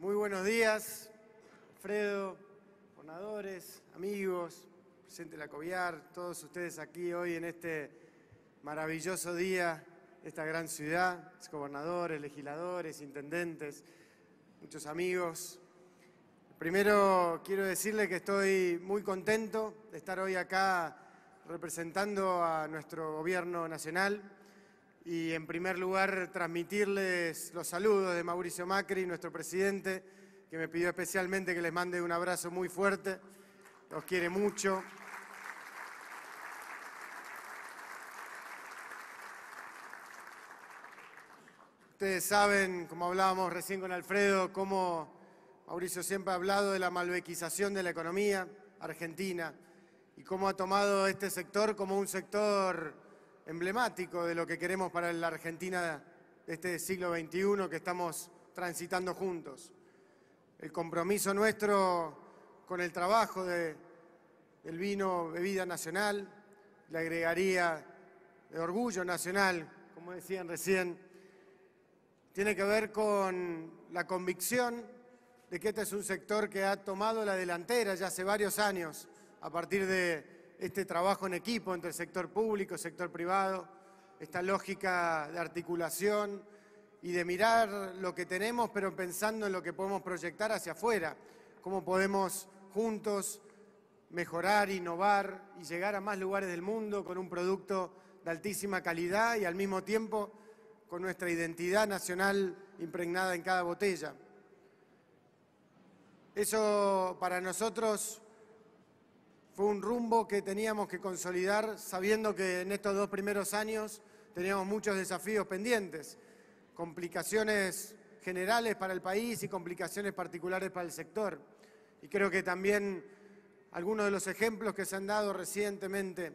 Muy buenos días, Fredo, gobernadores, amigos, presente la Coviar, todos ustedes aquí hoy en este maravilloso día esta gran ciudad, gobernadores, legisladores, intendentes, muchos amigos. Primero quiero decirle que estoy muy contento de estar hoy acá representando a nuestro gobierno nacional, y en primer lugar transmitirles los saludos de Mauricio Macri, nuestro presidente, que me pidió especialmente que les mande un abrazo muy fuerte, los quiere mucho. Ustedes saben, como hablábamos recién con Alfredo, cómo Mauricio siempre ha hablado de la malvequización de la economía argentina y cómo ha tomado este sector como un sector emblemático de lo que queremos para la Argentina de este siglo XXI que estamos transitando juntos. El compromiso nuestro con el trabajo de, del vino bebida nacional, la agregaría de orgullo nacional, como decían recién, tiene que ver con la convicción de que este es un sector que ha tomado la delantera ya hace varios años a partir de este trabajo en equipo entre el sector público, el sector privado, esta lógica de articulación y de mirar lo que tenemos, pero pensando en lo que podemos proyectar hacia afuera, cómo podemos juntos mejorar, innovar y llegar a más lugares del mundo con un producto de altísima calidad y al mismo tiempo con nuestra identidad nacional impregnada en cada botella. Eso para nosotros un rumbo que teníamos que consolidar sabiendo que en estos dos primeros años teníamos muchos desafíos pendientes, complicaciones generales para el país y complicaciones particulares para el sector. Y creo que también algunos de los ejemplos que se han dado recientemente,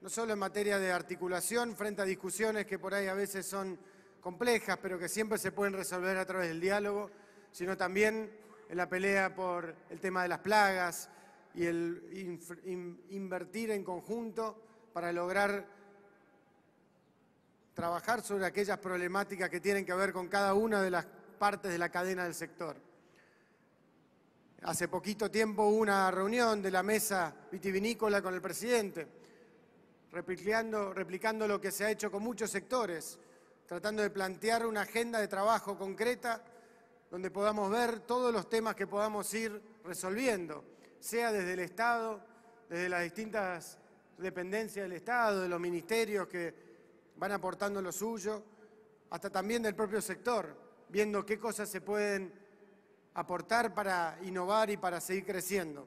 no solo en materia de articulación frente a discusiones que por ahí a veces son complejas, pero que siempre se pueden resolver a través del diálogo, sino también en la pelea por el tema de las plagas, y el invertir en conjunto para lograr trabajar sobre aquellas problemáticas que tienen que ver con cada una de las partes de la cadena del sector. Hace poquito tiempo hubo una reunión de la mesa vitivinícola con el presidente, replicando lo que se ha hecho con muchos sectores, tratando de plantear una agenda de trabajo concreta donde podamos ver todos los temas que podamos ir resolviendo sea desde el Estado, desde las distintas dependencias del Estado, de los ministerios que van aportando lo suyo, hasta también del propio sector, viendo qué cosas se pueden aportar para innovar y para seguir creciendo.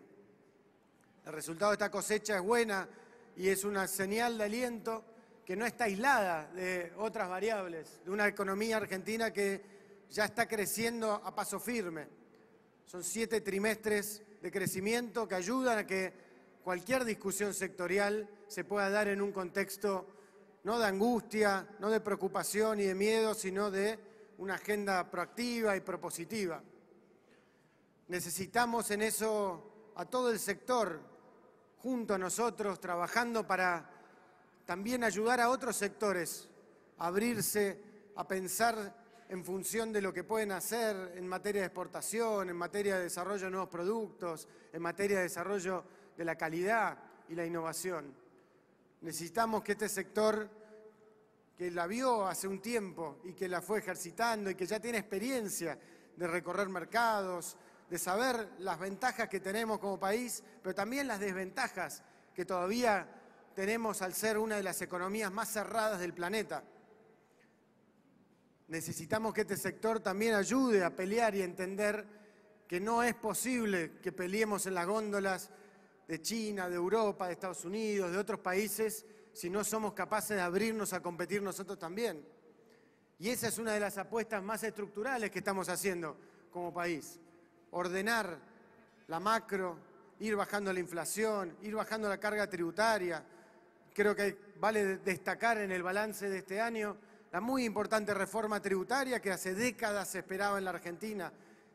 El resultado de esta cosecha es buena y es una señal de aliento que no está aislada de otras variables, de una economía argentina que ya está creciendo a paso firme. Son siete trimestres de crecimiento que ayudan a que cualquier discusión sectorial se pueda dar en un contexto no de angustia, no de preocupación y de miedo, sino de una agenda proactiva y propositiva. Necesitamos en eso a todo el sector, junto a nosotros, trabajando para también ayudar a otros sectores a abrirse, a pensar en función de lo que pueden hacer en materia de exportación, en materia de desarrollo de nuevos productos, en materia de desarrollo de la calidad y la innovación. Necesitamos que este sector que la vio hace un tiempo y que la fue ejercitando y que ya tiene experiencia de recorrer mercados, de saber las ventajas que tenemos como país, pero también las desventajas que todavía tenemos al ser una de las economías más cerradas del planeta Necesitamos que este sector también ayude a pelear y entender que no es posible que peleemos en las góndolas de China, de Europa, de Estados Unidos, de otros países, si no somos capaces de abrirnos a competir nosotros también. Y esa es una de las apuestas más estructurales que estamos haciendo como país. Ordenar la macro, ir bajando la inflación, ir bajando la carga tributaria. Creo que vale destacar en el balance de este año la muy importante reforma tributaria que hace décadas se esperaba en la Argentina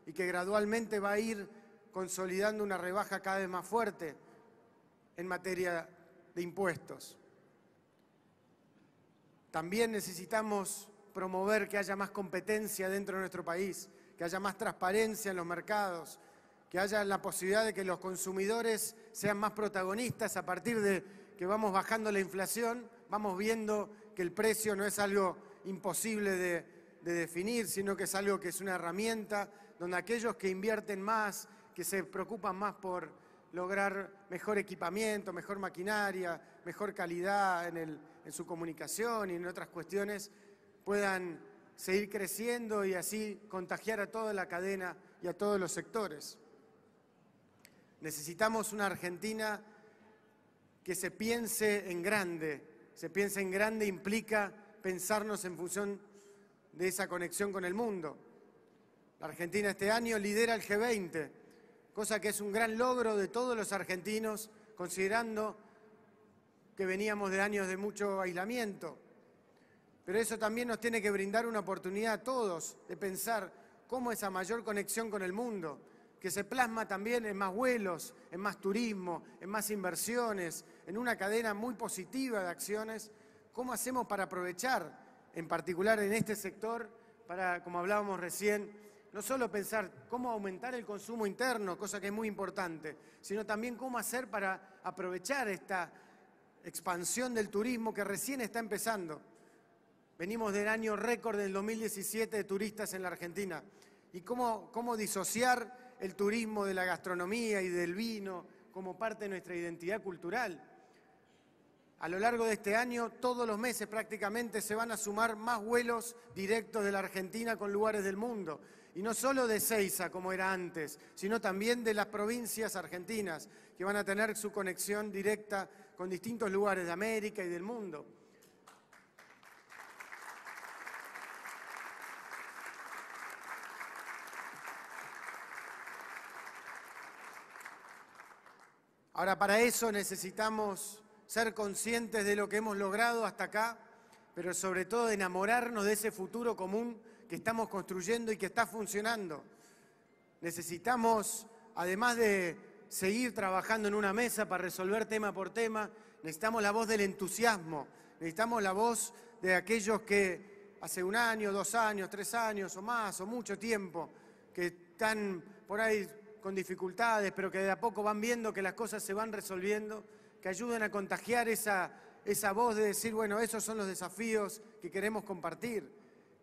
y que gradualmente va a ir consolidando una rebaja cada vez más fuerte en materia de impuestos. También necesitamos promover que haya más competencia dentro de nuestro país, que haya más transparencia en los mercados, que haya la posibilidad de que los consumidores sean más protagonistas a partir de que vamos bajando la inflación, vamos viendo que el precio no es algo imposible de, definir, sino que es algo que es una herramienta donde aquellos que invierten más, que se preocupan más por lograr mejor equipamiento, mejor maquinaria, mejor calidad en su comunicación y en otras cuestiones, puedan seguir creciendo y así contagiar a toda la cadena y a todos los sectores. Necesitamos una Argentina que se piense en grande. Se piense en grande implica pensarnos en función de esa conexión con el mundo. La Argentina este año lidera el G20, cosa que es un gran logro de todos los argentinos, considerando que veníamos de años de mucho aislamiento. Pero eso también nos tiene que brindar una oportunidad a todos de pensar cómo esa mayor conexión con el mundo, que se plasma también en más vuelos, en más turismo, en más inversiones, en una cadena muy positiva de acciones. ¿Cómo hacemos para aprovechar, en particular en este sector, para, como hablábamos recién, no solo pensar cómo aumentar el consumo interno, cosa que es muy importante, sino también cómo hacer para aprovechar esta expansión del turismo que recién está empezando. Venimos del año récord del 2017 de turistas en la Argentina. ¿Y cómo, cómo disociar el turismo de la gastronomía y del vino como parte de nuestra identidad cultural. A lo largo de este año, todos los meses prácticamente se van a sumar más vuelos directos de la Argentina con lugares del mundo. Y no solo de Ceiza, como era antes, sino también de las provincias argentinas, que van a tener su conexión directa con distintos lugares de América y del mundo. Ahora, para eso necesitamos ser conscientes de lo que hemos logrado hasta acá, pero sobre todo enamorarnos de ese futuro común que estamos construyendo y que está funcionando. Necesitamos, además de seguir trabajando en una mesa para resolver tema por tema, necesitamos la voz del entusiasmo, necesitamos la voz de aquellos que hace un año, dos años, tres años o más o mucho tiempo, que están por ahí con dificultades, pero que de a poco van viendo que las cosas se van resolviendo, que ayuden a contagiar esa, voz de decir, bueno, esos son los desafíos que queremos compartir.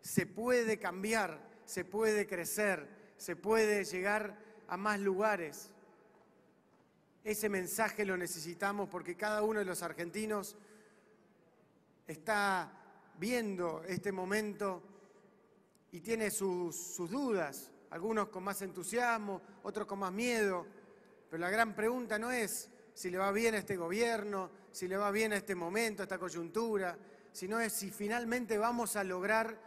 Se puede cambiar, se puede crecer, se puede llegar a más lugares. Ese mensaje lo necesitamos porque cada uno de los argentinos está viendo este momento y tiene sus, sus dudas, algunos con más entusiasmo, otros con más miedo, pero la gran pregunta no es si le va bien a este gobierno, si le va bien a este momento, a esta coyuntura, sino es si finalmente vamos a lograr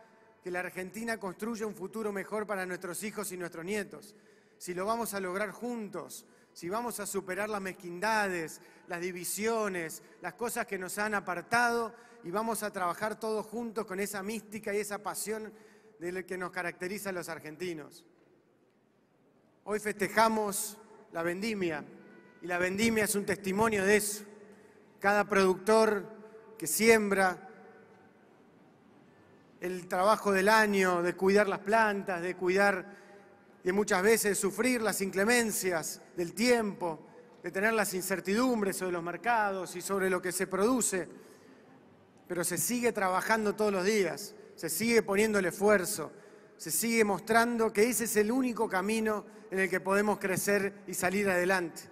que la Argentina construya un futuro mejor para nuestros hijos y nuestros nietos, si lo vamos a lograr juntos, si vamos a superar las mezquindades, las divisiones, las cosas que nos han apartado y vamos a trabajar todos juntos con esa mística y esa pasión de que nos caracteriza a los argentinos. Hoy festejamos la vendimia y la vendimia es un testimonio de eso. Cada productor que siembra el trabajo del año, de cuidar las plantas, de cuidar y muchas veces sufrir las inclemencias del tiempo, de tener las incertidumbres sobre los mercados y sobre lo que se produce, pero se sigue trabajando todos los días, se sigue poniendo el esfuerzo, se sigue mostrando que ese es el único camino en el que podemos crecer y salir adelante.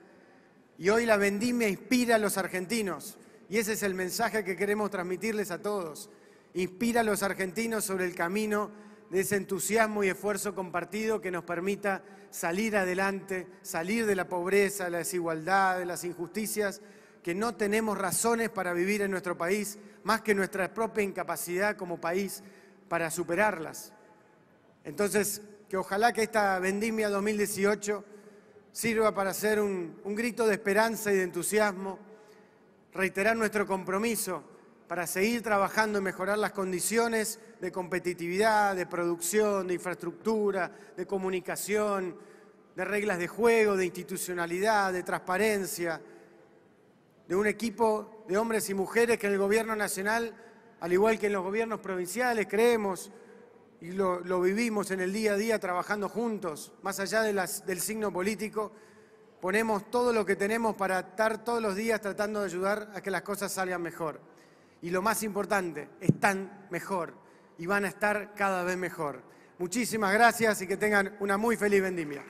Y hoy la vendimia inspira a los argentinos y ese es el mensaje que queremos transmitirles a todos. Inspira a los argentinos sobre el camino de ese entusiasmo y esfuerzo compartido que nos permita salir adelante, salir de la pobreza, la desigualdad, de las injusticias, que no tenemos razones para vivir en nuestro país, más que nuestra propia incapacidad como país para superarlas. Entonces, que ojalá que esta vendimia 2018 sirva para hacer un, un grito de esperanza y de entusiasmo, reiterar nuestro compromiso para seguir trabajando en mejorar las condiciones de competitividad, de producción, de infraestructura, de comunicación, de reglas de juego, de institucionalidad, de transparencia, de un equipo de hombres y mujeres que en el gobierno nacional, al igual que en los gobiernos provinciales, creemos y lo, vivimos en el día a día trabajando juntos, más allá del signo político, ponemos todo lo que tenemos para estar todos los días tratando de ayudar a que las cosas salgan mejor. Y lo más importante, están mejor y van a estar cada vez mejor. Muchísimas gracias y que tengan una muy feliz vendimia.